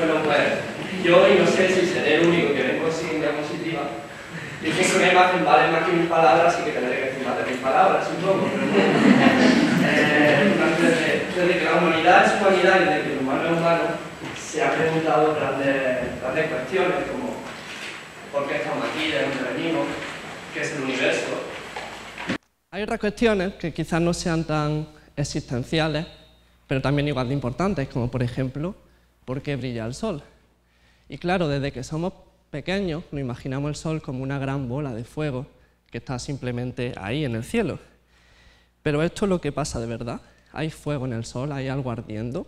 Bueno, pues yo, y no sé si seré el único que vengo sin diapositiva, Dije que una imagen vale más que mis palabras, y que tendré que decir más de mis palabras, un poco. Eh, desde, que la humanidad es humanidad y desde que el humano es humano, se han preguntado grandes, grandes cuestiones como por qué estamos aquí, de dónde venimos, qué es el universo. Hay otras cuestiones que quizás no sean tan existenciales, pero también igual de importantes, como por ejemplo ¿Por qué brilla el sol. Y claro, desde que somos pequeños nos imaginamos el sol como una gran bola de fuego que está simplemente ahí en el cielo. Pero esto es lo que pasa de verdad. Hay fuego en el sol, hay algo ardiendo.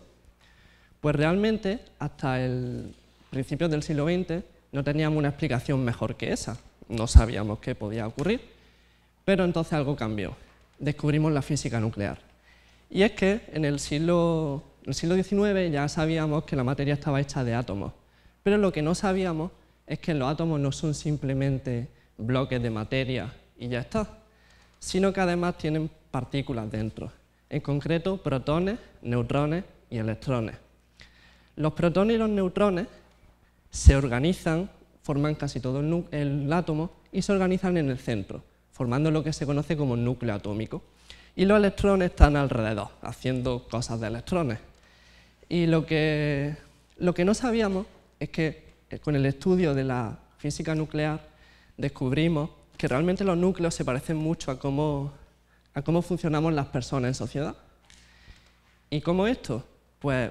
Pues realmente hasta el principio del siglo XX no teníamos una explicación mejor que esa. No sabíamos qué podía ocurrir. Pero entonces algo cambió. Descubrimos la física nuclear. Y es que en el siglo en el siglo XIX ya sabíamos que la materia estaba hecha de átomos, pero lo que no sabíamos es que los átomos no son simplemente bloques de materia y ya está, sino que además tienen partículas dentro, en concreto protones, neutrones y electrones. Los protones y los neutrones se organizan, forman casi todo el, átomo y se organizan en el centro, formando lo que se conoce como núcleo atómico. Y los electrones están alrededor, haciendo cosas de electrones. Y lo que, no sabíamos es que eh, con el estudio de la física nuclear descubrimos que realmente los núcleos se parecen mucho a cómo, a cómo funcionamos las personas en sociedad. ¿Y cómo esto? Pues,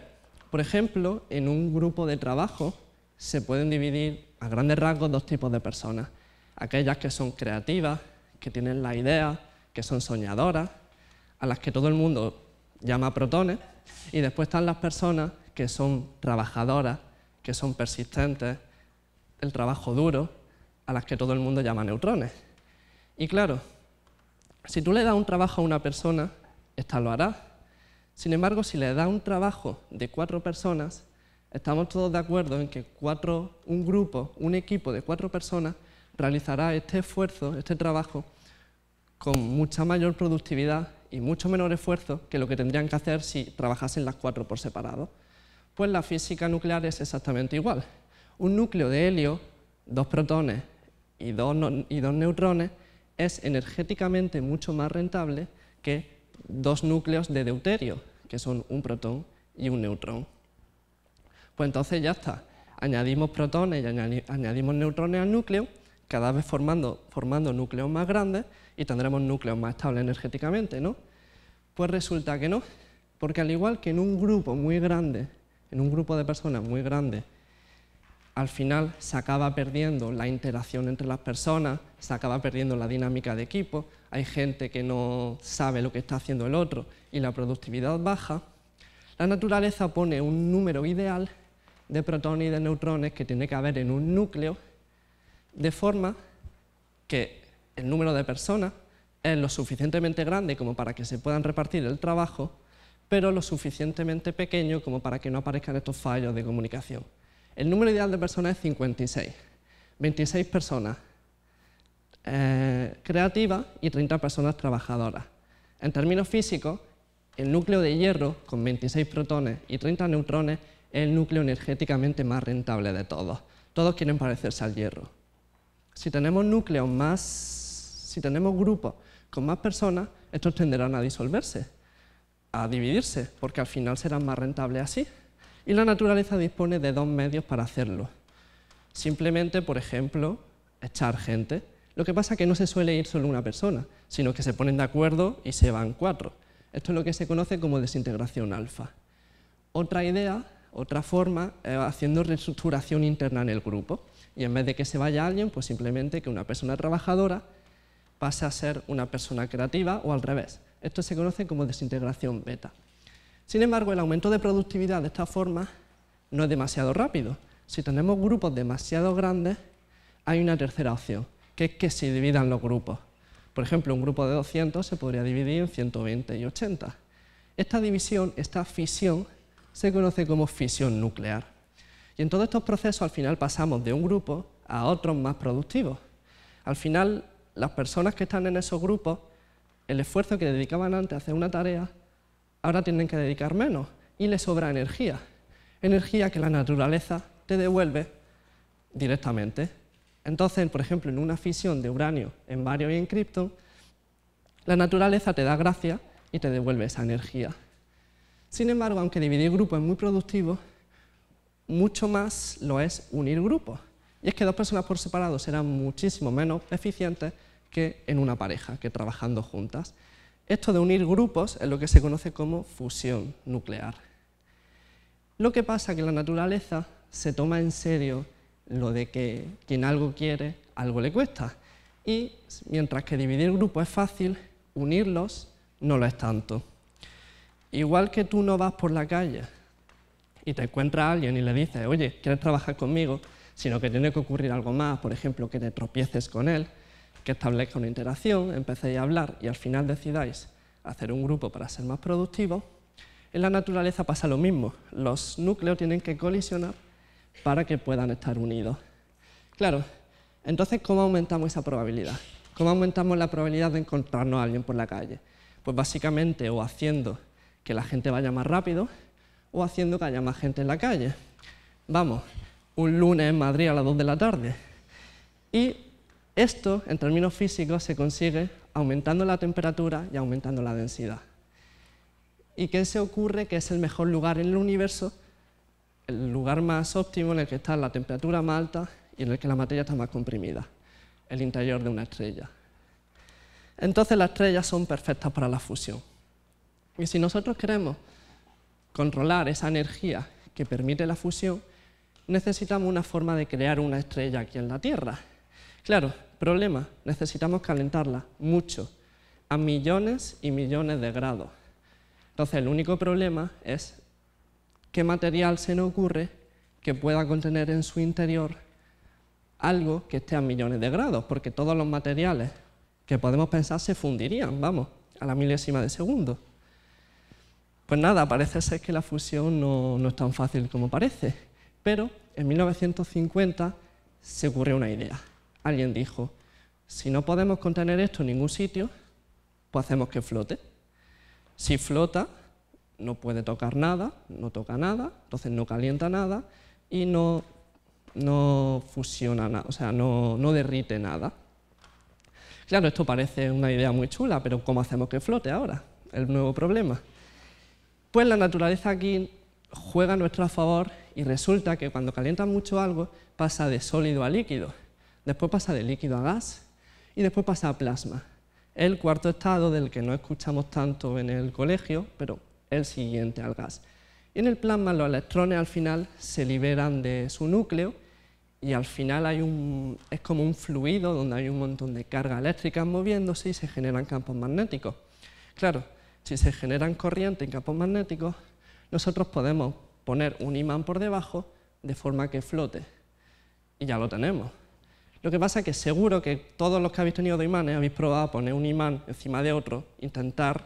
por ejemplo, en un grupo de trabajo se pueden dividir a grandes rasgos dos tipos de personas. Aquellas que son creativas, que tienen la idea, que son soñadoras, a las que todo el mundo llama protones, y después están las personas que son trabajadoras, que son persistentes, el trabajo duro, a las que todo el mundo llama neutrones. Y claro, si tú le das un trabajo a una persona, esta lo hará. Sin embargo, si le das un trabajo de cuatro personas, estamos todos de acuerdo en que cuatro, un grupo, un equipo de cuatro personas realizará este esfuerzo, este trabajo, con mucha mayor productividad y mucho menor esfuerzo que lo que tendrían que hacer si trabajasen las cuatro por separado. Pues la física nuclear es exactamente igual. Un núcleo de helio, dos protones y dos, y dos neutrones es energéticamente mucho más rentable que dos núcleos de deuterio, que son un protón y un neutrón. Pues entonces ya está, añadimos protones y añadimos neutrones al núcleo cada vez formando, núcleos más grandes y tendremos núcleos más estables energéticamente, ¿no? Pues resulta que no, porque al igual que en un grupo muy grande, en un grupo de personas muy grande, al final se acaba perdiendo la interacción entre las personas, se acaba perdiendo la dinámica de equipo, hay gente que no sabe lo que está haciendo el otro y la productividad baja. La naturaleza pone un número ideal de protones y de neutrones que tiene que haber en un núcleo de forma que el número de personas es lo suficientemente grande como para que se puedan repartir el trabajo, pero lo suficientemente pequeño como para que no aparezcan estos fallos de comunicación. El número ideal de personas es 56. 26 personas eh, creativas y 30 personas trabajadoras. En términos físicos, el núcleo de hierro, con 26 protones y 30 neutrones, es el núcleo energéticamente más rentable de todos. Todos quieren parecerse al hierro. Si tenemos núcleos más, si tenemos grupos con más personas, estos tenderán a disolverse, a dividirse, porque al final serán más rentables así. Y la naturaleza dispone de dos medios para hacerlo. Simplemente, por ejemplo, echar gente. Lo que pasa es que no se suele ir solo una persona, sino que se ponen de acuerdo y se van cuatro. Esto es lo que se conoce como desintegración alfa. Otra idea otra forma, es eh, haciendo reestructuración interna en el grupo. Y en vez de que se vaya alguien, pues simplemente que una persona trabajadora pase a ser una persona creativa o al revés. Esto se conoce como desintegración beta. Sin embargo, el aumento de productividad de esta forma no es demasiado rápido. Si tenemos grupos demasiado grandes, hay una tercera opción, que es que se dividan los grupos. Por ejemplo, un grupo de 200 se podría dividir en 120 y 80. Esta división, esta fisión, se conoce como fisión nuclear. Y en todos estos procesos al final pasamos de un grupo a otros más productivos. Al final, las personas que están en esos grupos, el esfuerzo que dedicaban antes a hacer una tarea, ahora tienen que dedicar menos y les sobra energía. Energía que la naturaleza te devuelve directamente. Entonces, por ejemplo, en una fisión de uranio en bario y en cripto, la naturaleza te da gracia y te devuelve esa energía. Sin embargo, aunque dividir grupos es muy productivo, mucho más lo es unir grupos. Y es que dos personas por separado serán muchísimo menos eficientes que en una pareja, que trabajando juntas. Esto de unir grupos es lo que se conoce como fusión nuclear. Lo que pasa es que la naturaleza se toma en serio lo de que quien algo quiere, algo le cuesta. Y mientras que dividir grupos es fácil, unirlos no lo es tanto. Igual que tú no vas por la calle y te encuentras a alguien y le dices, oye, ¿quieres trabajar conmigo? Sino que tiene que ocurrir algo más, por ejemplo, que te tropieces con él, que establezca una interacción, empecéis a hablar y al final decidáis hacer un grupo para ser más productivos. En la naturaleza pasa lo mismo, los núcleos tienen que colisionar para que puedan estar unidos. Claro, entonces, ¿cómo aumentamos esa probabilidad? ¿Cómo aumentamos la probabilidad de encontrarnos a alguien por la calle? Pues básicamente o haciendo que la gente vaya más rápido o haciendo que haya más gente en la calle. Vamos, un lunes en Madrid a las 2 de la tarde. Y esto, en términos físicos, se consigue aumentando la temperatura y aumentando la densidad. ¿Y qué se ocurre que es el mejor lugar en el universo? El lugar más óptimo en el que está la temperatura más alta y en el que la materia está más comprimida, el interior de una estrella. Entonces las estrellas son perfectas para la fusión. Y si nosotros queremos controlar esa energía que permite la fusión, necesitamos una forma de crear una estrella aquí en la Tierra. Claro, problema, necesitamos calentarla mucho, a millones y millones de grados. Entonces, el único problema es qué material se nos ocurre que pueda contener en su interior algo que esté a millones de grados, porque todos los materiales que podemos pensar se fundirían, vamos, a la milésima de segundo. Pues nada, parece ser que la fusión no, es tan fácil como parece, pero en 1950 se ocurrió una idea. Alguien dijo, si no podemos contener esto en ningún sitio, pues hacemos que flote. Si flota, no puede tocar nada, no toca nada, entonces no calienta nada y no, fusiona nada, o sea, no, no derrite nada. Claro, esto parece una idea muy chula, pero ¿cómo hacemos que flote ahora? El nuevo problema. Pues la naturaleza aquí juega a nuestro favor y resulta que cuando calientan mucho algo pasa de sólido a líquido, después pasa de líquido a gas y después pasa a plasma. El cuarto estado del que no escuchamos tanto en el colegio, pero el siguiente al gas. Y en el plasma los electrones al final se liberan de su núcleo y al final hay un, es como un fluido donde hay un montón de cargas eléctricas moviéndose y se generan campos magnéticos. Claro, si se generan corriente y campos magnéticos, nosotros podemos poner un imán por debajo de forma que flote. Y ya lo tenemos. Lo que pasa es que seguro que todos los que habéis tenido imanes habéis probado poner un imán encima de otro, intentar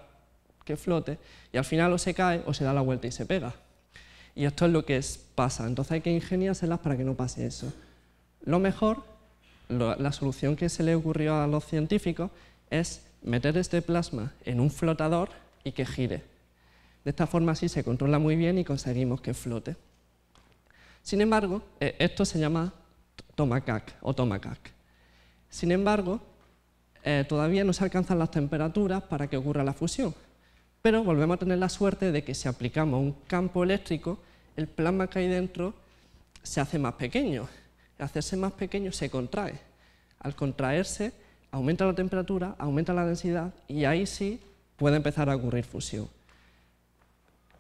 que flote, y al final o se cae o se da la vuelta y se pega. Y esto es lo que pasa. Entonces hay que ingeniárselas para que no pase eso. Lo mejor, la solución que se le ocurrió a los científicos es meter este plasma en un flotador y que gire. De esta forma así se controla muy bien y conseguimos que flote. Sin embargo, eh, esto se llama tomacac o tomacac. Sin embargo, eh, todavía no se alcanzan las temperaturas para que ocurra la fusión, pero volvemos a tener la suerte de que si aplicamos un campo eléctrico, el plasma que hay dentro se hace más pequeño. Al hacerse más pequeño se contrae. Al contraerse, aumenta la temperatura, aumenta la densidad y ahí sí puede empezar a ocurrir fusión.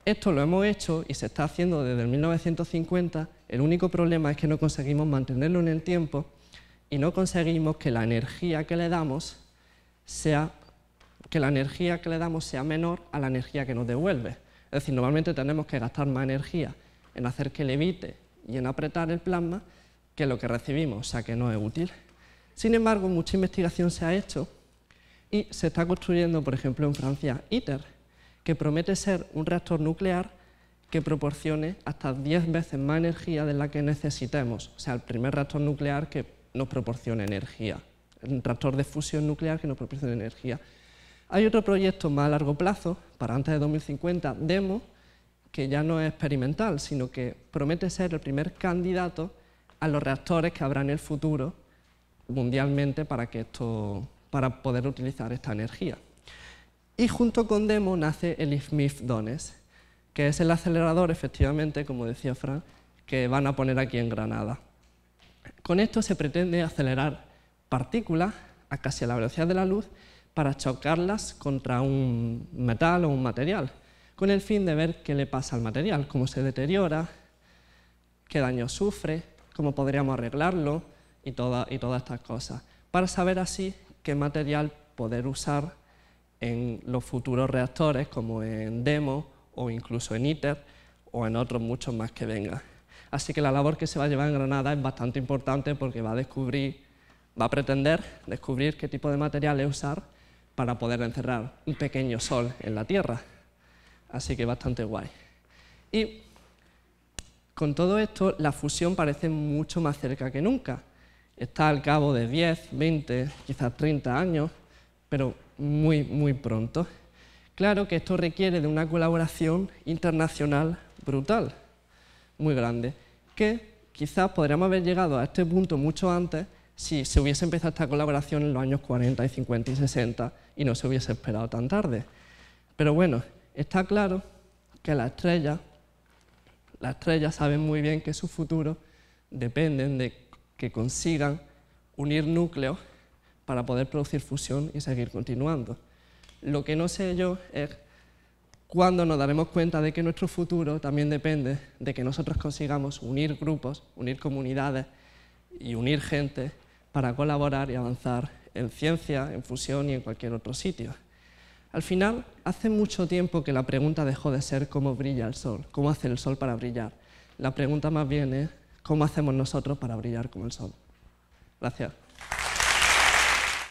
Esto lo hemos hecho y se está haciendo desde 1950. El único problema es que no conseguimos mantenerlo en el tiempo y no conseguimos que la energía que le damos sea que la energía que le damos sea menor a la energía que nos devuelve. Es decir, normalmente tenemos que gastar más energía en hacer que levite y en apretar el plasma que lo que recibimos, o sea que no es útil. Sin embargo, mucha investigación se ha hecho y se está construyendo, por ejemplo, en Francia, ITER, que promete ser un reactor nuclear que proporcione hasta 10 veces más energía de la que necesitemos. O sea, el primer reactor nuclear que nos proporcione energía. Un reactor de fusión nuclear que nos proporcione energía. Hay otro proyecto más a largo plazo, para antes de 2050, DEMO, que ya no es experimental, sino que promete ser el primer candidato a los reactores que habrá en el futuro mundialmente para que esto para poder utilizar esta energía. Y junto con Demo nace el IFMIF Dones, que es el acelerador, efectivamente, como decía Fran, que van a poner aquí en Granada. Con esto se pretende acelerar partículas a casi la velocidad de la luz para chocarlas contra un metal o un material, con el fin de ver qué le pasa al material, cómo se deteriora, qué daño sufre, cómo podríamos arreglarlo y, y todas estas cosas, para saber así qué material poder usar en los futuros reactores, como en DEMO o incluso en ITER o en otros muchos más que vengan. Así que la labor que se va a llevar en Granada es bastante importante porque va a descubrir, va a pretender descubrir qué tipo de materiales usar para poder encerrar un pequeño sol en la Tierra. Así que bastante guay. Y con todo esto, la fusión parece mucho más cerca que nunca está al cabo de 10, 20, quizás 30 años, pero muy, muy pronto. Claro que esto requiere de una colaboración internacional brutal, muy grande, que quizás podríamos haber llegado a este punto mucho antes si se hubiese empezado esta colaboración en los años 40 y 50 y 60 y no se hubiese esperado tan tarde. Pero bueno, está claro que la estrella, las estrella saben muy bien que su futuro depende de que consigan unir núcleos para poder producir fusión y seguir continuando. Lo que no sé yo es cuándo nos daremos cuenta de que nuestro futuro también depende de que nosotros consigamos unir grupos, unir comunidades y unir gente para colaborar y avanzar en ciencia, en fusión y en cualquier otro sitio. Al final, hace mucho tiempo que la pregunta dejó de ser cómo brilla el sol, cómo hace el sol para brillar. La pregunta más bien es cómo hacemos nosotros para brillar como el sol. Gracias.